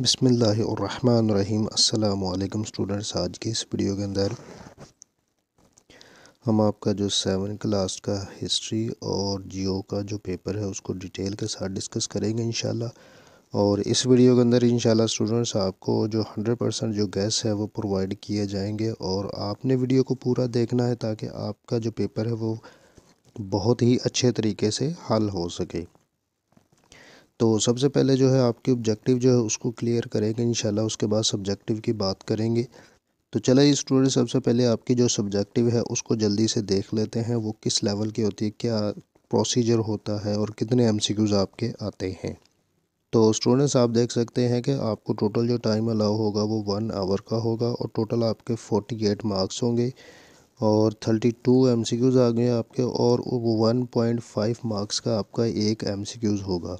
बिसमीम अल्लाम स्टूडेंट्स आज के इस वीडियो के अंदर हम आपका जो सेवन क्लास का हिस्ट्री और जियो का जो पेपर है उसको डिटेल के साथ डिस्कस करेंगे इन और इस वीडियो के अंदर इन स्टूडेंट्स आपको जो हंड्रेड परसेंट जो गैस है वो प्रोवाइड किए जाएंगे और आपने वीडियो को पूरा देखना है ताकि आपका जो पेपर है वो बहुत ही अच्छे तरीके से हल हो सके तो सबसे पहले जो है आपके ऑब्जेक्टिव जो है उसको क्लियर करेंगे इन उसके बाद सब्जेक्टिव की बात करेंगे तो चले स्टूडेंट सबसे पहले आपकी जो सब्जेक्टिव है उसको जल्दी से देख लेते हैं वो किस लेवल की होती है क्या प्रोसीजर होता है और कितने एम आपके आते हैं तो स्टूडेंट्स आप देख सकते हैं कि आपको टोटल जो टाइम अलाउ होगा वो वन आवर का होगा और टोटल आपके फोर्टी एट मार्क्स होंगे और थर्टी टू एम आ गए आपके और वो वन पॉइंट फाइव मार्क्स का आपका एक एम होगा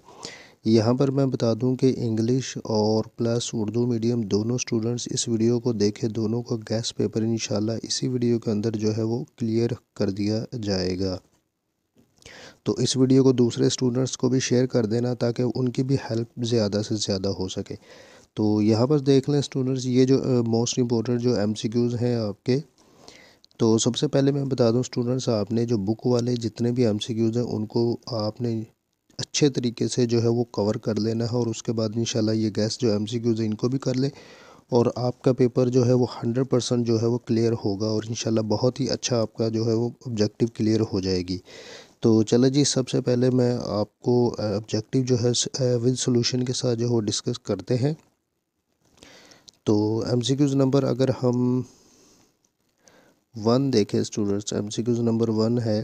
यहाँ पर मैं बता दूं कि इंग्लिश और प्लस उर्दू मीडियम दोनों स्टूडेंट्स इस वीडियो को देखें दोनों का गैस पेपर इन इसी वीडियो के अंदर जो है वो क्लियर कर दिया जाएगा तो इस वीडियो को दूसरे स्टूडेंट्स को भी शेयर कर देना ताकि उनकी भी हेल्प ज़्यादा से ज़्यादा हो सके तो यहाँ पर देख लें स्टूडेंट्स ये जो मोस्ट इम्पोर्टेंट जो एम हैं आपके तो सबसे पहले मैं बता दूँ स्टूडेंट्स आपने जो बुक वाले जितने भी एम हैं उनको आपने अच्छे तरीके से जो है वो कवर कर लेना है और उसके बाद इंशाल्लाह ये गैस जो एम सी क्यूज़ इनको भी कर ले और आपका पेपर जो है वो हंड्रेड परसेंट जो है वो क्लियर होगा और इंशाल्लाह बहुत ही अच्छा आपका जो है वो ऑब्जेक्टिव क्लियर हो जाएगी तो चलो जी सबसे पहले मैं आपको ऑब्जेक्टिव जो है विद सोल्यूशन के साथ जो है डिस्कस करते हैं तो क्यूज़ नंबर अगर हम वन देखें स्टूडेंट्स क्यूज़ नंबर वन है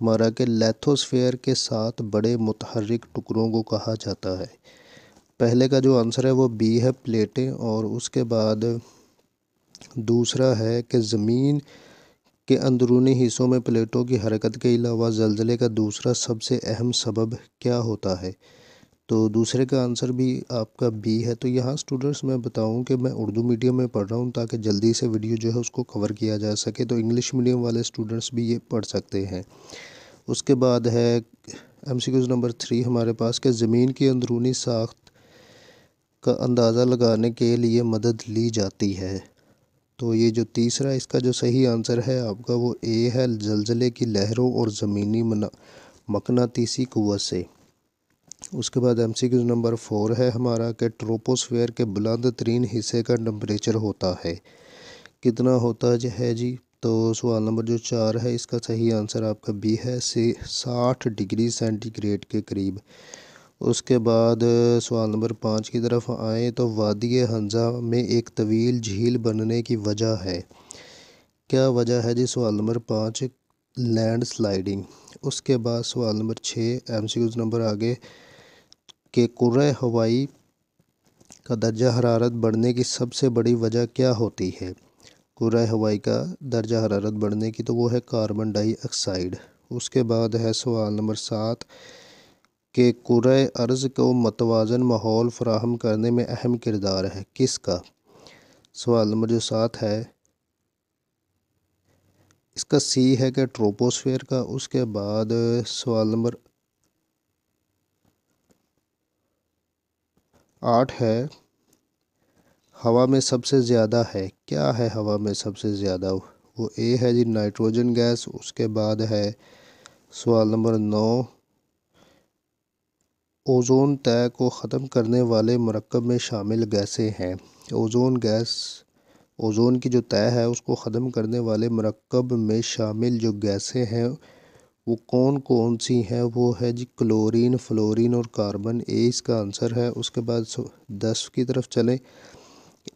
हमारा के लेथोस्फेयर के साथ बड़े मुतहरक टुकड़ों को कहा जाता है पहले का जो आंसर है वो बी है प्लेटें और उसके बाद दूसरा है कि ज़मीन के अंदरूनी हिस्सों में प्लेटों की हरकत के अलावा जलजले का दूसरा सबसे अहम सबब क्या होता है तो दूसरे का आंसर भी आपका बी है तो यहाँ स्टूडेंट्स मैं बताऊँ कि मैं उर्दू मीडियम में पढ़ रहा हूँ ताकि जल्दी से वीडियो जो है उसको कवर किया जा सके तो इंग्लिश मीडियम वाले स्टूडेंट्स भी ये पढ़ सकते हैं उसके बाद है एम नंबर थ्री हमारे पास के ज़मीन की अंदरूनी साख्त का अंदाज़ा लगाने के लिए मदद ली जाती है तो ये जो तीसरा इसका जो सही आंसर है आपका वो ए है जलजले की लहरों और ज़मीनी मकनातीसी कुत से उसके बाद M C Q number four है हमारा कि ट्रोपोस्फेयर के बुलंद तरीन हिस्से का टम्परेचर होता है कितना होता है जी तो सवाल नंबर जो चार है इसका सही आंसर आपका बी है से साठ डिग्री सेंटीग्रेड के करीब उसके बाद सवाल नंबर पाँच की तरफ आएँ तो वादी हंजा में एक तवील झील बनने की वजह है क्या वजह है जी सवाल नंबर पाँच लैंड स्लाइडिंग उसके बाद सवाल नंबर छः एम सी नंबर आगे के कुर्र हवाई का दर्जा हरारत बढ़ने की सबसे बड़ी वजह क्या होती है कुर हवाई का दर्जा हरारत बढ़ने की तो वो है कार्बन डाइऑक्साइड उसके बाद है सवाल नंबर सात के कुर अर्ज़ को मतवाजन माहौल फ्राहम करने में अहम किरदार है किसका सवाल नंबर जो सात है इसका सी है कि ट्रोपोस्फेयर का उसके बाद सवाल नंबर आठ है हवा में सबसे ज़्यादा है क्या है हवा में सबसे ज़्यादा वो ए है जी नाइट्रोजन गैस उसके बाद है सवाल नंबर नौ ओज़ोन तय को ख़त्म करने वाले मरकब में शामिल गैसें हैं ओज़ोन गैस ओज़ोन की जो तय है उसको ख़त्म करने वाले मरकब में शामिल जो गैसें हैं वो कौन कौन सी हैं वो है जी क्लोरीन फ्लोरीन और कार्बन ए इसका आंसर है उसके बाद दस की तरफ चलें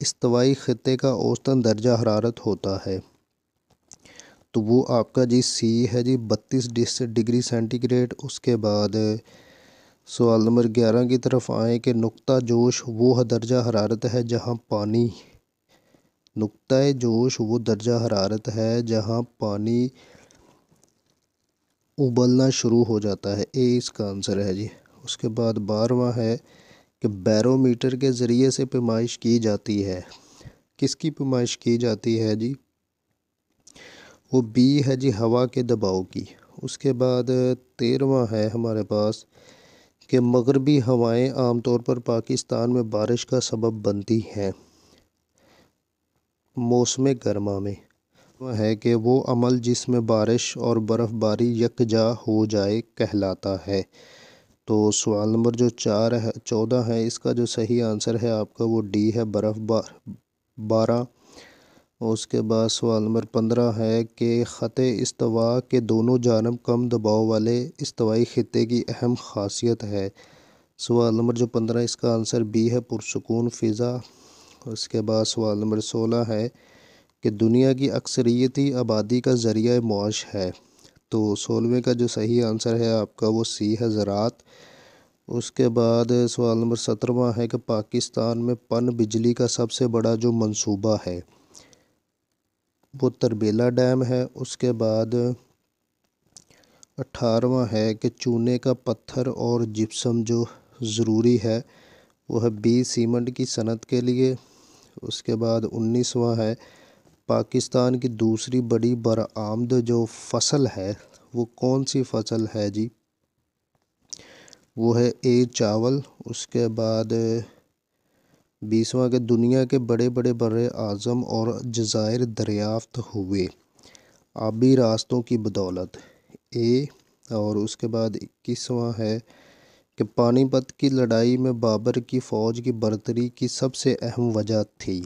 इस्तवाई ख़त्े का औसतन दर्जा हरारत होता है तो वो आपका जी सी है जी बत्तीस डिस डिग्री सेंटीग्रेड उसके बाद सवाल नंबर ग्यारह की तरफ आए कि नुकता जोश वो दर्जा हरारत है जहाँ पानी नुकता जोश वो दर्जा हरारत है जहाँ पानी उबलना शुरू हो जाता है ए इसका आंसर है जी उसके बाद बारवा है कि बैरोमीटर के ज़रिए से पेमाइश की जाती है किसकी पेमाइश की जाती है जी वो बी है जी हवा के दबाव की उसके बाद तेरवा है हमारे पास कि मगरबी हवाएं आमतौर पर पाकिस्तान में बारिश का सबब बनती हैं मौसम गर्मा में महत्व है कि वो अमल जिसमें बारिश और बर्फ़बारी यकजा हो जाए कहलाता है तो सवाल नंबर जो चार है चौदह है इसका जो सही आंसर है आपका वो डी है बर्फ़ बारह उसके बाद सवाल नंबर पंद्रह है कि ख़त इस्तवा के दोनों जानब कम दबाव वाले इस्तवाई ख़त्े की अहम खासियत है सवाल नंबर जो पंद्रह इसका आंसर बी है पुरसकून फ़िज़ा उसके बाद सवाल नंबर सोलह है कि दुनिया की अक्सरियती आबादी का ज़रिया मुआश है तो सोलहवें का जो सही आंसर है आपका वो सी है ज़रात उसके बाद सवाल नंबर सत्रहवा है कि पाकिस्तान में पन बिजली का सबसे बड़ा जो मंसूबा है वो तरबेला डैम है उसके बाद अठारहवा है कि चूने का पत्थर और जिप्सम जो ज़रूरी है वह बी सीमेंट की सनत के लिए उसके बाद उन्नीसवा है पाकिस्तान की दूसरी बड़ी आमद जो फ़सल है वो कौन सी फ़सल है जी वो है ए चावल उसके बाद बीसवा के दुनिया के बड़े बड़े बड़े आज़म और जजायर दरियाफ्त हुए आबी रास्तों की बदौलत ए और उसके बाद इक्कीसवा है कि पानीपत की लड़ाई में बाबर की फ़ौज की बरतरी की सबसे अहम वजह थी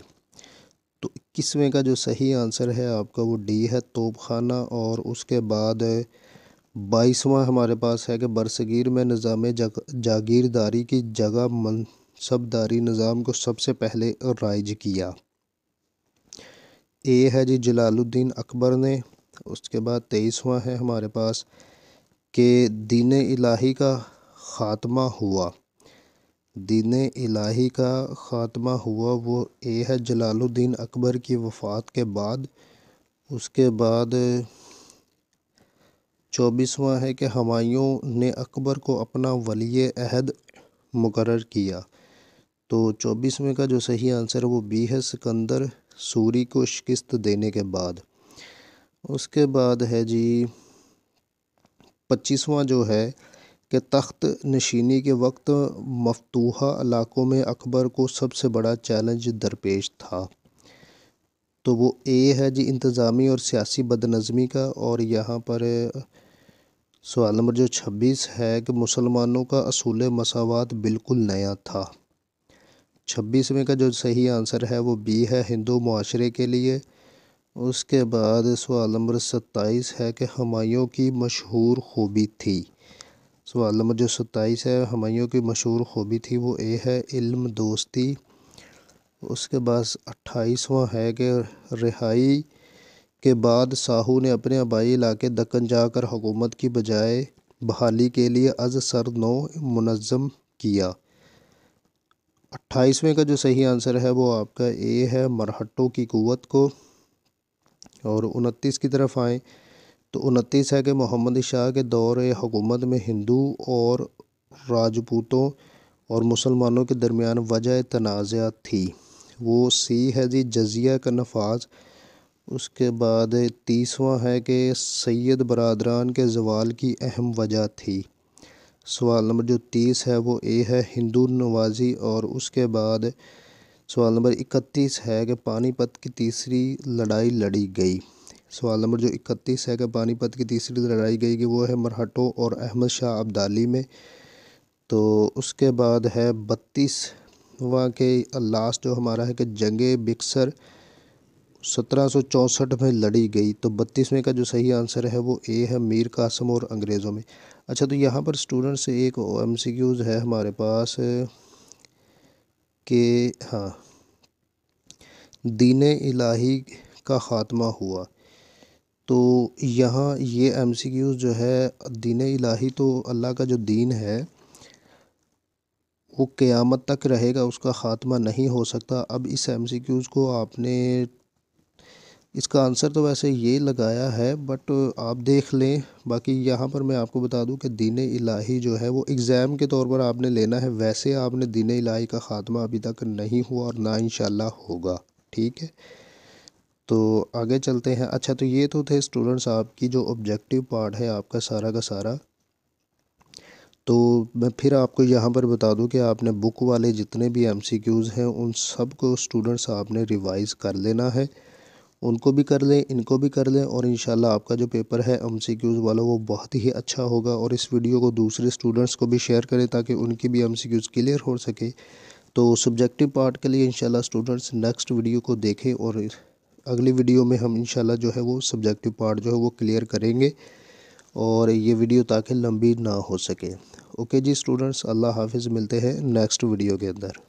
तो इक्कीसवें का जो सही आंसर है आपका वो डी है तोपखाना और उसके बाद बाईसवां हमारे पास है कि बरसगीर में निज़ाम जग जागीरदारी की जगह मनसबदारी निज़ाम को सबसे पहले राइज किया ए है जी जलालुद्दीन अकबर ने उसके बाद तेईसवा है हमारे पास के दीन इलाही का ख़ात्मा हुआ दीन इलाही का ख़ात्मा हुआ वो ये है जलालुद्दीन अकबर की वफ़ात के बाद उसके बाद चौबीसवा है कि हमायूं ने अकबर को अपना वली अहद मुकर किया तो चौबीसवें का जो सही आंसर है वो बी है सिकंदर सूरी को शिकस्त देने के बाद उसके बाद है जी पच्चीसवा जो है के तख्त नशीनी के वक्त मफतूहा इलाक़ों में अकबर को सबसे बड़ा चैलेंज दरपेश था तो वो ए है जी इंतज़ामी और सियासी बदनज़मी का और यहाँ पर सवाल नंबर जो छब्बीस है कि मुसलमानों का असूल मसावत बिल्कुल नया था छब्बीसवें का जो सही आंसर है वो बी है हिंदू माशरे के लिए उसके बाद सवाल नंबर सत्ताईस है कि हमायों की मशहूर खूबी थी सवाल नंबर जो सत्ताईस है हमायों की मशहूर खूबी थी वो ए है इल्म दोस्ती उसके बाद अट्ठाईसवा है कि रिहाई के बाद साहू ने अपने आबाई इलाके दक्कन जाकर हुकूमत की बजाय बहाली के लिए अज सर नो मुनज़म किया अट्ठाईसवें का जो सही आंसर है वो आपका ए है मरहटों की क़वत को और उनतीस की तरफ आएँ तो उनतीस है कि मोहम्मद शाह के दौर हुकूमत में हिंदू और राजपूतों और मुसलमानों के दरमियान वजह तनाज़ थी वो सी है जी जजिया का नफाज उसके बाद तीसवा है कि सैयद बरदरान के जवाल की अहम वजह थी सवाल नंबर जो तीस है वो ए है हिंदू नवाजी और उसके बाद सवाल नंबर इकतीस है कि पानीपत की तीसरी लड़ाई लड़ी गई सवाल नंबर जो इकतीस है कि पानीपत की तीसरी लड़ाई गई कि वो है मरहटों और अहमद शाह अब्दाली में तो उसके बाद है बत्तीस वहाँ के लास्ट जो हमारा है कि जंग बिक्सर सत्रह में लड़ी गई तो बत्तीसवें का जो सही आंसर है वो ए है मीर कासम और अंग्रेज़ों में अच्छा तो यहाँ पर स्टूडेंट्स एक एम सी है हमारे पास के हाँ दीन इलाही का ख़ात्मा हुआ तो यहाँ ये एम सी क्यूज़ जो है दीन इलाही तो अल्लाह का जो दीन है वो क़यामत तक रहेगा उसका ख़ात्मा नहीं हो सकता अब इस एम सी क्यूज़ को आपने इसका आंसर तो वैसे ये लगाया है बट आप देख लें बाकी यहाँ पर मैं आपको बता दूं कि दीन इलाही जो है वो एग्ज़ाम के तौर पर आपने लेना है वैसे आपने दीन इलाही का ख़ात्मा अभी तक नहीं हुआ और ना इन होगा ठीक है तो आगे चलते हैं अच्छा तो ये तो थे स्टूडेंट्स आपकी जो ऑब्जेक्टिव पार्ट है आपका सारा का सारा तो मैं फिर आपको यहाँ पर बता दूँ कि आपने बुक वाले जितने भी एम सी क्यूज़ हैं उन सब को स्टूडेंट्स आपने रिवाइज़ कर लेना है उनको भी कर लें इनको भी कर लें और इन आपका जो पेपर है एम सी क्यूज़ वाला वो बहुत ही अच्छा होगा और इस वीडियो को दूसरे स्टूडेंट्स को भी शेयर करें ताकि उनकी भी एम सी क्यूज़ क्लियर हो सके तो सब्जेक्टिव पार्ट के लिए इंशाल्लाह स्टूडेंट्स नेक्स्ट वीडियो को देखें और अगली वीडियो में हम इंशाल्लाह जो है वो सब्जेक्टिव पार्ट जो है वो क्लियर करेंगे और ये वीडियो ताकि लंबी ना हो सके ओके जी स्टूडेंट्स अल्लाह हाफिज़ मिलते हैं नेक्स्ट वीडियो के अंदर